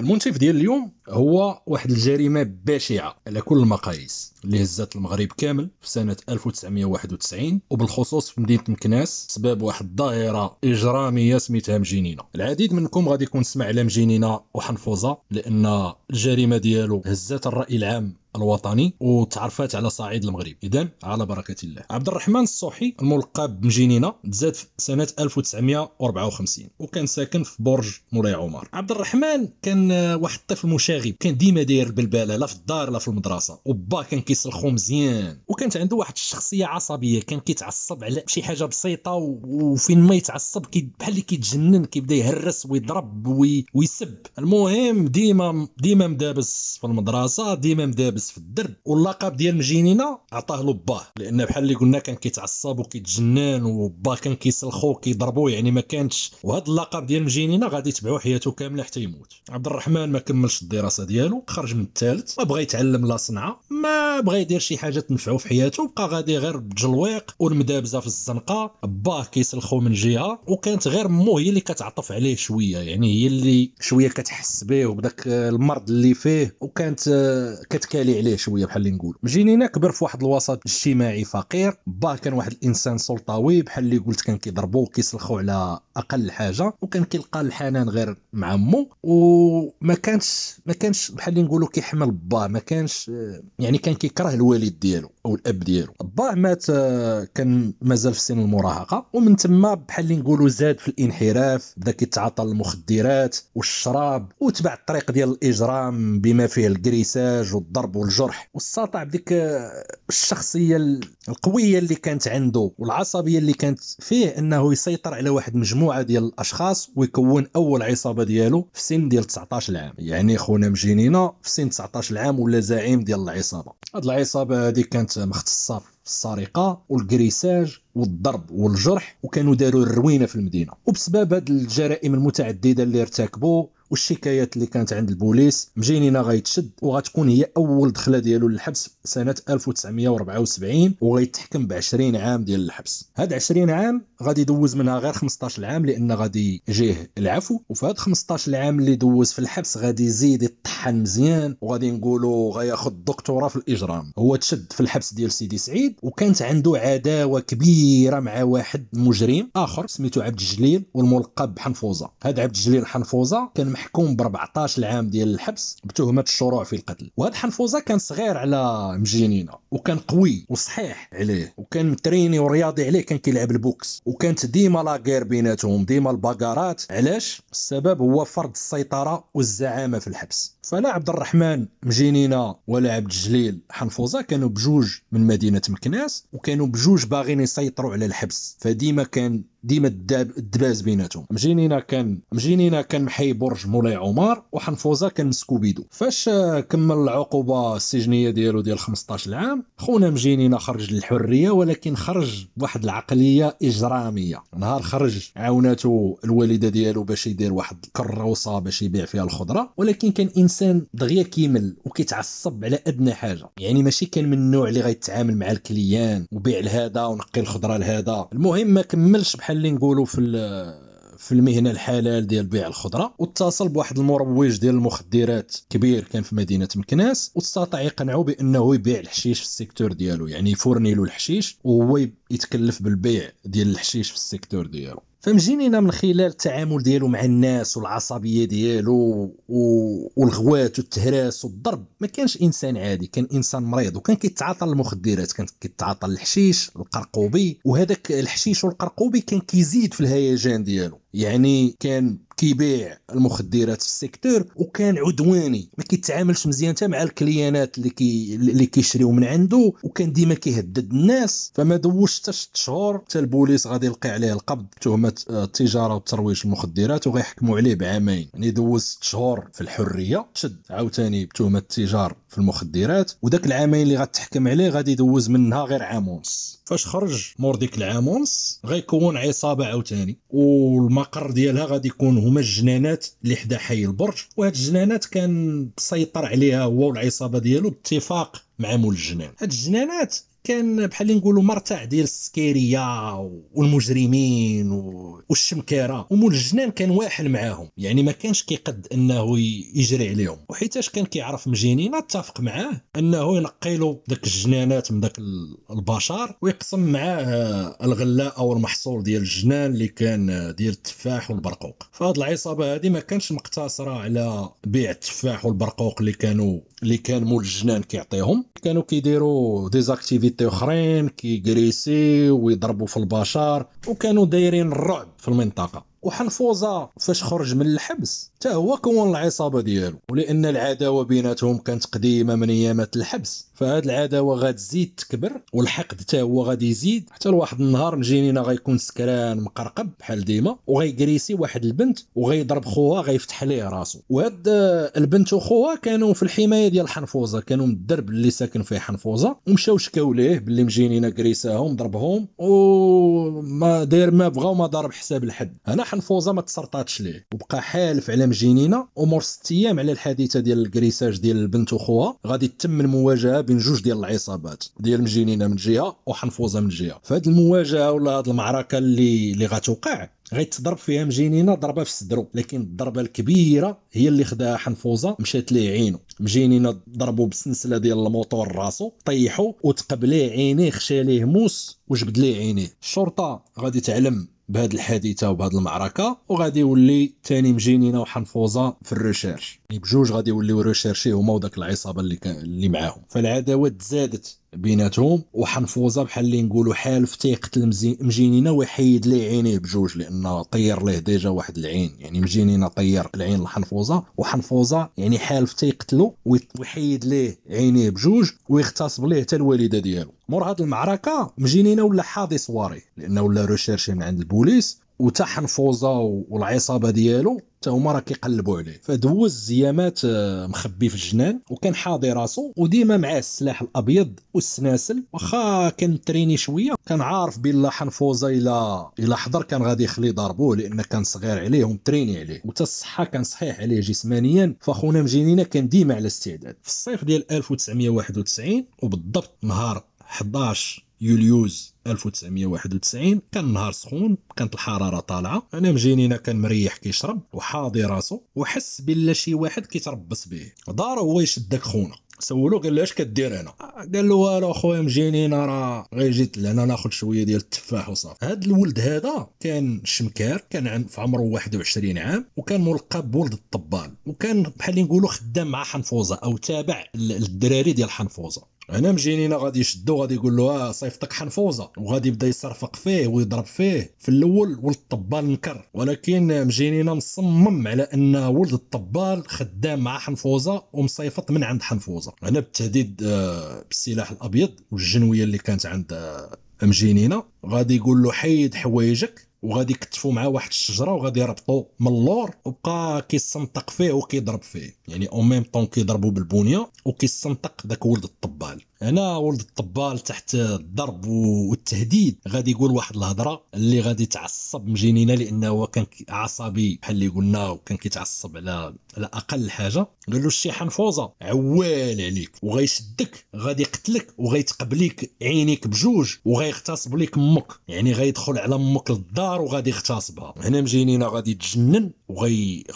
المنتف ديال اليوم هو واحد الجريمه بشعه على كل المقاييس اللي هزات المغرب كامل في سنه 1991 وبالخصوص في مدينه مكناس سبب واحد الظاهره اجراميه سميتها مجنينة العديد منكم غادي يكون سمع على مجينينه وحنفوزه لان الجريمه ديالو هزات الراي العام الوطني وتعرفات على صعيد المغرب اذا على بركه الله عبد الرحمن الصوحي الملقب بمجينينا تزاد سنه 1954 وكان ساكن في برج مولاي عمر عبد الرحمن كان واحد الطفل مشاغب كان ديما داير بالباله لا في الدار لا في المدرسه وبا كان كيسلخو مزيان وكانت عنده واحد الشخصيه عصبيه كان كيتعصب على شي حاجه بسيطه وفين ما يتعصب بحال اللي كيتجنن كيبدا يهرس ويضرب ويسب المهم ديما ديما مدابس في المدرسه ديما مدابس لابس في الدرب واللقب ديال مجينينا عطاه له باه لان بحال اللي قلنا كان كيتعصب وكيتجنن وباه كان كيسلخو كيضربو يعني ما كانش وهذا اللقب ديال مجينينا غادي يتبعو حياته كامله حتى يموت عبد الرحمن ما كملش الدراسه ديالو خرج من الثالث ما بغى يتعلم لا صنعه ما بغى يدير شي حاجه تنفعو في حياته بقى غادي غير بالجلويق والمدابزه في الزنقه باه كيسلخو من جهه وكانت غير مو هي اللي كتعطف عليه شويه يعني هي اللي شويه كتحس به وبداك المرض اللي فيه وكانت آه، كتكالي غالي عليه شويه بحال اللي نقول جينينا كبر في واحد الوسط اجتماعي فقير باه كان واحد الانسان سلطوي بحال اللي قلت كان كيضربو وكيسلخو على اقل حاجه وكان كيلقى الحنان غير مع مو وما كانش ما كانش بحال اللي نقولوا كيحمل باه ما كانش يعني كان كيكره الوالد ديالو او الاب ديالو باه مات آه، كان مازال في سن المراهقه ومن تما بحال اللي نقولوا زاد في الانحراف بدا كيتعاطى المخدرات والشراب وتبع الطريق ديال الاجرام بما فيه الكريساج والضرب والجرح واستطاع بديك آه، الشخصيه القويه اللي كانت عنده والعصبيه اللي كانت فيه انه يسيطر على واحد مجموعه ديال الاشخاص ويكون اول عصابه ديالو في سن ديال 19 عام يعني خونا مجينينا في سن 19 عام ولا زعيم ديال العصابه هاد العصابه هذه كانت مختصه في السرقه والكريساج والضرب والجرح وكانوا داروا الروينه في المدينه وبسبب هاد الجرائم المتعدده اللي ارتكبوا والشكايات اللي كانت عند البوليس مجينينا غيتشد وغتكون هي اول دخله ديالو للحبس سنه 1974 وغيتحكم ب 20 عام ديال الحبس هاد 20 عام غادي يدوز منها غير 15 عام لان غادي يجيه العفو وفي هاد 15 عام اللي دوز في الحبس غادي يزيد يطحن مزيان وغادي نقولوا غياخذ دكتوراه في الاجرام هو تشد في الحبس ديال سيدي سعيد وكانت عنده عداوه كبيره مع واحد مجرم اخر سميتو عبد الجليل والملقب بحنفوزه هذا عبد الجليل حنفوزه كان محكوم ب 14 عام ديال الحبس بتهمه الشروع في القتل وهذا حنفوزه كان صغير على مجينينا وكان قوي وصحيح عليه وكان متريني ورياضي عليه كان كيلعب البوكس وكانت ديما لاغير بيناتهم ديما البقرات علاش السبب هو فرض السيطره والزعامه في الحبس فلا عبد الرحمن مجينينا ولا عبد الجليل حنفوزه كانوا بجوج من مدينه مكناس وكانوا بجوج باغيين يسيطروا على الحبس فديما كان ديما الدباز بيناتهم مجينينا كان مجينينا كان محي برج مولاي عمر وحنفوزه كان بيدو فاش آه، كمل العقوبه السجنيه ديالو ديال 15 عام خونا مجينينا خرج للحريه ولكن خرج بواحد العقليه اجراميه نهار خرج عاوناته الوالده ديالو باش يدير واحد الكروسه باش يبيع فيها الخضره ولكن كان انسان دغيا كيمل وكيتعصب على ادنى حاجه يعني ماشي كان من النوع اللي غيتعامل مع الكليان وبيع لهذا ونقي الخضره لهذا المهم ما كملش بحال اللي نقولوا في في المهنه الحلال ديال بيع الخضره واتصل بواحد المروج ديال المخدرات كبير كان في مدينه مكناس واستطاع يقنعه بانه يبيع الحشيش في السيكتور ديالو يعني يفورني له الحشيش وهو يتكلف بالبيع ديال الحشيش في السيكتور ديالو فمجينينا من خلال التعامل ديالو مع الناس والعصبيه ديالو والغوات والتهراس والضرب ما كانش انسان عادي كان انسان مريض وكان كيتعاطى المخدرات كان كيتعاطى الحشيش القرقوبي وهذاك الحشيش والقرقوبي كان كيزيد في الهيجان ديالو يعني كان كيبيع المخدرات في السيكتور وكان عدواني ما كيتعاملش مزيان حتى مع الكليانات اللي كي اللي كيشريو من عنده وكان ديما كيهدد الناس فما دوش حتى شهور حتى البوليس غادي يلقي عليه القبض تهمه التجاره وترويج المخدرات وغيحكموا عليه بعامين يعني دوز شهور في الحريه شد عاوتاني بتهمه التجار في المخدرات وداك العامين اللي غتحكم عليه غادي يدوز منها غير عام ونص فاش خرج مور ديك العام ونص غيكون عصابه عاوتاني والم المقر ديالها غادي يكون هما الجنانات اللي حدا حي البرج وهاد الجنانات كان سيطر عليها هو والعصابه ديالو باتفاق مع مول الجنان هاد الجنانات كان بحال نقولوا مرتع ديال السكيريه والمجرمين والشمكيره ومول الجنان كان واحل معاهم يعني ما كانش كيقد انه يجري عليهم وحيتاش كان كيعرف مجينينا اتفق معاه انه ينقي له داك الجنانات من داك البشر ويقسم معاه آه، الغلاء او المحصول ديال الجنان اللي كان آه، ديال التفاح والبرقوق فهاد العصابه هذه ما كانش مقتصره على بيع التفاح والبرقوق اللي كانوا اللي كان مول الجنان كيعطيهم كانوا كيديروا ديزاكتيفي سيليبريتي اخرين كيجريسي ويضربوا في البشر وكانوا دايرين الرعب في المنطقه وحنفوزه فاش خرج من الحبس حتى هو كون العصابه ديالو ولان العداوه بيناتهم كانت قديمه من ايامات الحبس فهاد العداوه غتزيد تكبر والحقد حتى هو غادي يزيد حتى لواحد النهار مجينينا غيكون سكران مقرقب بحال ديما وغيكريسي واحد البنت وغيضرب خوها غيفتح ليه راسو وهاد البنت وخوها كانوا في الحمايه ديال حنفوزه كانوا من الدرب اللي ساكن فيه حنفوزه ومشاو شكاو ليه باللي مجينينا كريساهم ضربهم وما داير ما بغاو وما ضرب حساب الحد انا حنفوزه ما تسرطاتش ليه وبقى حالف على مجنينه ومر ست ايام على الحادثه ديال الكريساج ديال البنت وخوها غادي تتم المواجهه بين جوج ديال العصابات ديال مجنينه من جهه وحنفوزه من جهه فهاد المواجهه ولا هاد المعركه اللي اللي غتوقع غيتضرب فيها مجينينا ضربه في صدرو لكن الضربه الكبيره هي اللي خداها حنفوزه مشات ليه عينو مجينينا ضربو بالسلسله ديال الموتور راسو طيحو وتقبليه عينيه خشى ليه موس وجبد ليه عينيه الشرطه غادي تعلم بهاد الحادثه وبهاد المعركه وغادي يولي ثاني مجينينا وحنفوزه في الريشيرش يعني بجوج غادي يوليو ريشيرشي هما وداك العصابه اللي كان اللي معاهم فالعداوات زادت بيناتهم وحنفوزه بحال اللي نقولوا حالف تيقتل مجينينا ويحيد ليه عينيه بجوج لان طير ليه ديجا واحد العين يعني مجينينا طير العين لحنفوزه وحنفوزه يعني حالف تيقتلو ويحيد ليه عينيه بجوج ويغتصب ليه حتى الوالده ديالو مور هاد المعركه مجينينا ولا حاضي صواري لانه ولا روشيرشي من عند البوليس وتا حنفوزه والعصابه ديالو حتى هما راه كيقلبوا عليه فدوز زيامات آه، مخبي في الجنان وكان حاضي راسو وديما معاه السلاح الابيض والسناسل واخا كان تريني شويه كان عارف بلا حنفوزه الى الى حضر كان غادي يخلي ضربوه لان كان صغير عليه ومتريني عليه وتا الصحه كان صحيح عليه جسمانيا فاخونا مجينينا كان ديما على استعداد في الصيف ديال 1991 وبالضبط نهار 11 يوليوز 1991 كان نهار سخون كانت الحراره طالعه انا مجينينا كان مريح كيشرب وحاضي راسو وحس بلا شي واحد كيتربص به دار هو يشدك خونا سولو قال له اش كدير هنا قال له والو خويا مجينينا راه غير جيت لهنا ناخذ شويه ديال التفاح وصافي هاد الولد هذا كان شمكار كان في عمره 21 عام وكان ملقب بولد الطبال وكان بحال اللي نقولوا خدام مع حنفوزه او تابع الدراري ديال حنفوزه هنا مجينينا غادي يشدو غادي يقول له اه صيفطك حنفوزه وغادي يبدا يصرفق فيه ويضرب فيه في الاول ولد الطبال نكر ولكن مجينينا مصمم على ان ولد الطبال خدام مع حنفوزه ومصيفط من عند حنفوزه هنا بالتهديد آه، بالسلاح الابيض والجنويه اللي كانت عند آه، مجينينا غادي يقول له حيد حوايجك وغادي يكتفوا معاه واحد الشجره وغادي يربطوا من اللور وبقى كيستنطق فيه وكيضرب فيه يعني او ميم طون كيضربوا بالبنيه وكيستنطق ذاك ولد الطبال هنا ولد الطبال تحت الضرب والتهديد غادي يقول واحد الهضره اللي غادي تعصب مجنينه لانه كان عصبي بحال اللي قلنا وكان كيتعصب على على اقل حاجه قال له الشي حنفوزه عوال عليك وغيشدك غادي يقتلك وغيتقبليك عينيك بجوج وغيغتصب لك امك يعني غيدخل على امك للدار وغادي يغتصبها هنا مجنينه غادي تجنن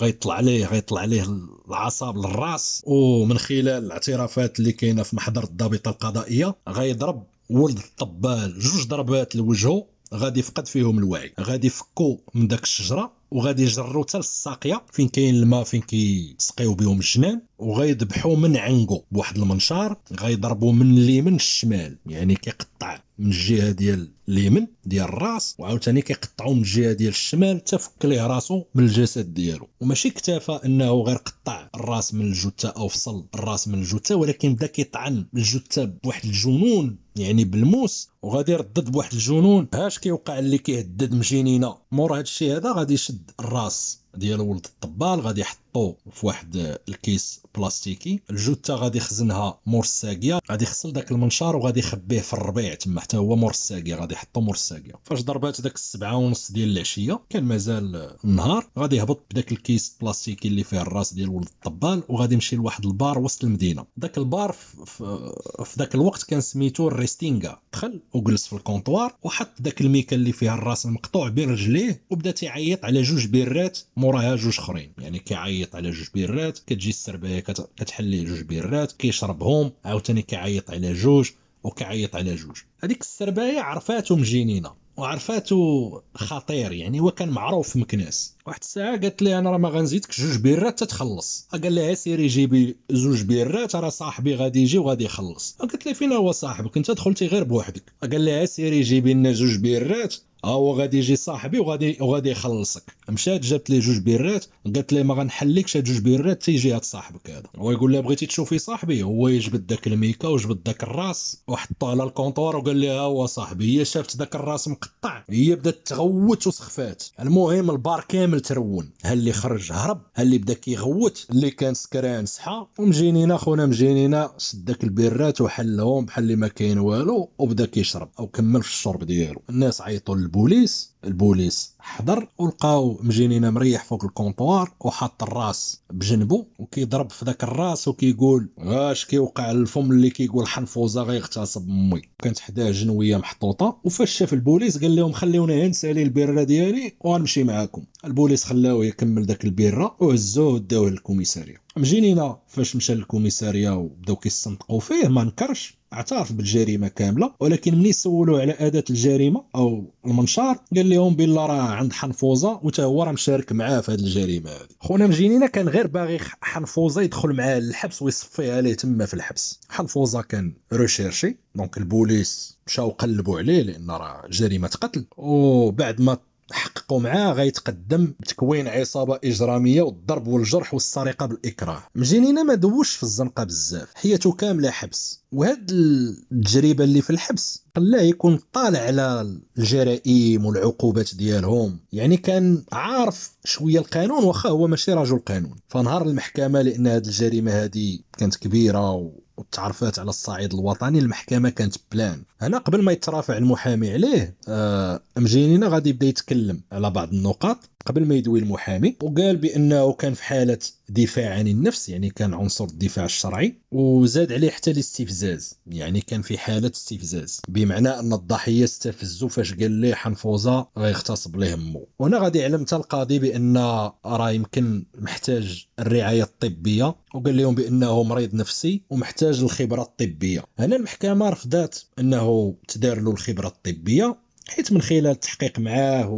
غيطلع عليه غيطلع عليه العصاب للراس ومن خلال الاعترافات اللي كاينه في محضر الضابطه القضائيه غيضرب ولد الطبال جوج ضربات لوجهه غادي يفقد فيهم الوعي غادي يفكو من داك الشجره وغادي يجرو حتى للساقيه فين كاين الماء فين كيسقيو بهم الجنان وغيذبحوا من عنقو بواحد المنشار غيضربوا من اليمن الشمال يعني كيقطع من الجهه ديال اليمن ديال الراس وعاوتاني كيقطعوا من الجهه ديال الشمال تفك فك ليه راسو من الجسد ديالو وماشي اكتفى انه غير قطع الراس من الجثه او فصل الراس من الجثه ولكن بدا كيطعن الجثه بواحد الجنون يعني بالموس وغادي يردد بواحد الجنون هاش كيوقع اللي كيهدد مجنينه مور هادشي الشيء هذا غادي يشد الراس ديال ولد الطبال غادي يحطو في واحد الكيس بلاستيكي الجثه غادي يخزنها مور الساقيه غادي يغسل داك المنشار وغادي يخبيه في الربيع تما حتى هو مور الساقيه غادي يحطو مور الساقيه فاش ضربات داك السبعة ونص ديال العشيه كان مازال النهار غادي يهبط بداك الكيس البلاستيكي اللي فيه الراس ديال ولد الطبال وغادي يمشي لواحد البار وسط المدينه داك البار في, في, في داك الوقت كان سميتو الريستينغا دخل وجلس في الكونطوار وحط داك الميكا اللي فيها الراس المقطوع بين رجليه وبدا تيعيط على جوج بيرات موراها جوج اخرين يعني كيعيط على جوج بيرات كتجي السربايه كتحل جوج بيرات كيشربهم عاوتاني كيعيط على جوج وكيعيط على جوج هذيك السربايه عرفاتهم جنينه وعرفاته خطير يعني هو كان معروف في مكناس واحد الساعه قالت لي انا راه ما غنزيدك جوج بيرات تتخلص قال لها إيه سيري جيبي زوج بيرات راه صاحبي غادي يجي وغادي يخلص قالت لي فين هو صاحبك انت دخلتي غير بوحدك قال لها إيه سيري جيبي لنا زوج بيرات او آه، غادي يجي صاحبي وغادي وغادي يخلصك مشات جابت لي جوج بيرات قالت لي ما غنحلكش هاد جوج بيرات تيجي هاد صاحبك هذا هو يقول لها بغيتي تشوفي صاحبي هو يجبد داك الميكا وجبد داك الراس وحطه على الكونطور وقال لها آه، هو صاحبي هي شافت داك الراس مقطع هي بدات تغوت وسخفات المهم البار كامل ترون ها اللي خرج هرب ها اللي بدا كيغوت اللي كان سكران صحى ومجينينا خونا مجينينا شد داك البيرات وحلهم بحال اللي ما كاين والو وبدا كيشرب او كمل في الشرب ديالو الناس عيطوا البوليس البوليس حضر ولقاو مجنينه مريح فوق الكونطوار وحاط الراس بجنبه وكيضرب في ذاك الراس وكيقول اش كيوقع الفم اللي كيقول حنفوزه غيغتصب امي كانت حداه جنويه محطوطه وفاش شاف البوليس قال لهم خليوني نسالي البيره ديالي وغنمشي معاكم البوليس خلاوه يكمل ذاك البيره وهزوه وداوه للكوميساريه مجنينه فاش مشى للكوميساريه وبداو كيستنطقوا فيه ما نكرش اعترف بالجريمه كامله ولكن ملي سولوه على اداه الجريمه او المنشار قال لهم بلا راه عند حنفوزه وتا هو راه مشارك معاه في هذه الجريمه هذه خونا مجينينا كان غير باغي حنفوزه يدخل معاه للحبس ويصفيها ليه تما في الحبس حنفوزه كان ريشيرشي دونك البوليس مشاو قلبوا عليه لان راه جريمه قتل وبعد ما حققوا معاه غيتقدم تكوين عصابه اجراميه والضرب والجرح والسرقه بالاكراه مجينينا ما دوش في الزنقه بزاف حياته كامله حبس وهاد التجربه اللي في الحبس خلاه يكون طالع على الجرائم والعقوبات ديالهم يعني كان عارف شويه القانون واخا هو ماشي رجل قانون فنهار المحكمه لان هاد الجريمه هادي كانت كبيره وتعرفات على الصعيد الوطني المحكمه كانت بلان هنا قبل ما يترافع المحامي عليه آه مجينينا غادي يبدا يتكلم على بعض النقاط قبل ما يدوي المحامي وقال بانه كان في حاله دفاع عن النفس يعني كان عنصر الدفاع الشرعي وزاد عليه حتى الاستفزاز يعني كان في حاله استفزاز بمعنى ان الضحيه استفزوا فاش قال ليه حنفوزه غيغتصب ليه مو وهنا غادي يعلم القاضي بان راه يمكن محتاج الرعايه الطبيه وقال لهم بانه مريض نفسي ومحتاج الخبره الطبيه هنا المحكمه رفضت انه تدار له الخبره الطبيه حيت من خلال التحقيق معاه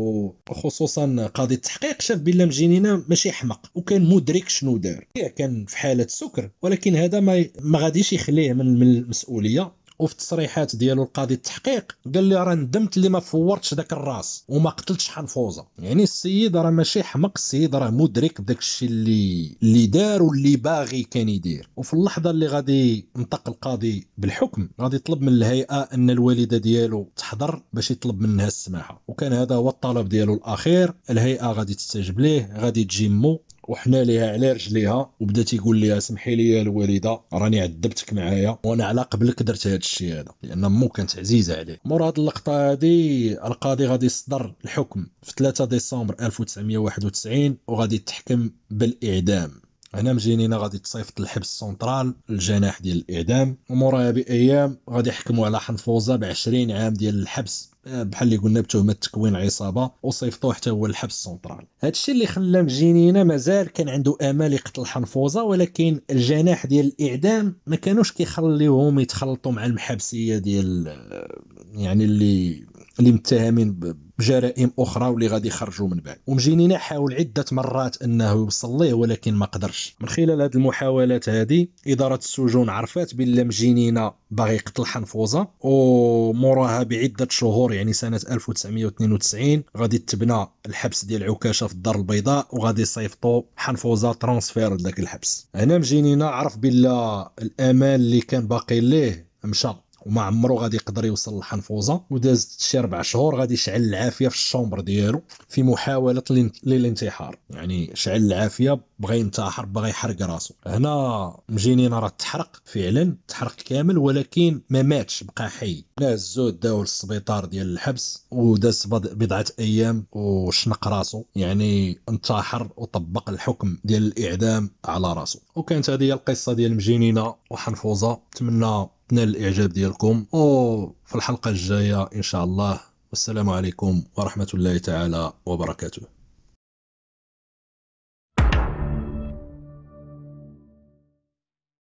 وخصوصا قاضي التحقيق شاف بلا مجنينه ماشي حمق وكان مدرك شنو دار كان في حاله سكر ولكن هذا ما ما غاديش يخليه من المسؤوليه وفي التصريحات ديالو القاضي التحقيق قال لي راه ندمت اللي ما فورتش ذاك الراس وما قتلتش حنفوزه يعني السيد راه ماشي حمق السيد راه مدرك داك الشيء اللي اللي دار واللي باغي كان يدير وفي اللحظه اللي غادي ينطق القاضي بالحكم غادي يطلب من الهيئه ان الوالده ديالو تحضر باش يطلب منها السماحه وكان هذا هو الطلب ديالو الاخير الهيئه غادي تستجب ليه غادي تجي مو وحنا ليها على رجليها وبدا تيقول ليها سمحي لي يا الوالده راني عذبتك معايا وانا على قبلك درت هذا الشيء هذا لان امو كانت عزيزه عليه مور هذه اللقطه هذه القاضي غادي يصدر الحكم في 3 ديسمبر 1991 وغادي تحكم بالاعدام هنا مجينينا غادي تصيفط الحبس السونترال الجناح ديال الاعدام ومورايا بايام غادي يحكموا على حنفوزه ب 20 عام ديال الحبس آه، بحال اللي قلنا بتهمه تكوين عصابه وصيفطوه حتى هو الحبس السنترال هادشي اللي خلى مجينينا مازال كان عنده امل يقتل حنفوزه ولكن الجناح ديال الاعدام ما كانوش كيخليوهم يتخلطوا مع المحبسيه ديال آه، يعني اللي اللي متهمين بجرائم اخرى واللي غادي يخرجوا من بعد ومجينينا حاول عده مرات انه يوصل ليه ولكن ما قدرش من خلال هذه المحاولات هذه اداره السجون عرفات بان مجينينا باغي يقتل حنفوزه وموراها بعده شهور يعني سنه 1992 غادي تبنى الحبس ديال عكاشه في الدار البيضاء وغادي يصيفطوا حنفوزه ترانسفير لذاك الحبس هنا مجينينا عرف بلا الامال اللي كان باقي ليه مشى وما عمرو غادي يقدر يوصل للحنفوزه وداز شي ربع شهور غادي يشعل العافيه في الشومبر ديالو في محاوله للانتحار يعني شعل العافيه بغى ينتحر بغى يحرق راسو هنا مجينينا راه تحرق فعلا تحرق كامل ولكن ما ماتش بقى حي نازو داو للسبيطار ديال الحبس وداز بضعه ايام وشنق راسو يعني انتحر وطبق الحكم ديال الاعدام على راسو وكانت هذه هي القصه ديال مجينينا وحنفوزه نتمنى تنال الاعجاب ديالكم وفي الحلقه الجايه ان شاء الله والسلام عليكم ورحمه الله تعالى وبركاته